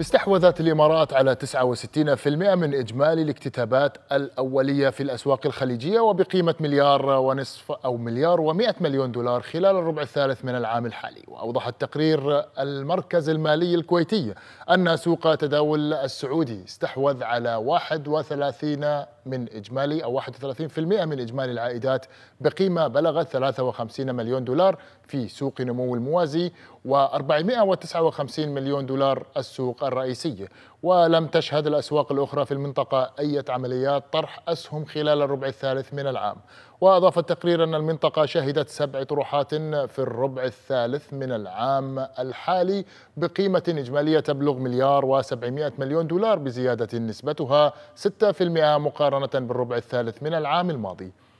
استحوذت الإمارات على 69% من إجمالي الاكتتابات الأولية في الأسواق الخليجية وبقيمة مليار ونصف أو مليار ومئة مليون دولار خلال الربع الثالث من العام الحالي وأوضح التقرير المركز المالي الكويتي أن سوق تداول السعودي استحوذ على 31 من إجمالي أو 31% من إجمالي العائدات بقيمة بلغت 53 مليون دولار في سوق نمو الموازي و459 مليون دولار السوق الرئيسية ولم تشهد الأسواق الأخرى في المنطقة أي عمليات طرح أسهم خلال الربع الثالث من العام وأضاف التقرير أن المنطقة شهدت سبع طروحات في الربع الثالث من العام الحالي بقيمة إجمالية تبلغ مليار و700 مليون دولار بزيادة نسبتها 6% مقارنة بالربع الثالث من العام الماضي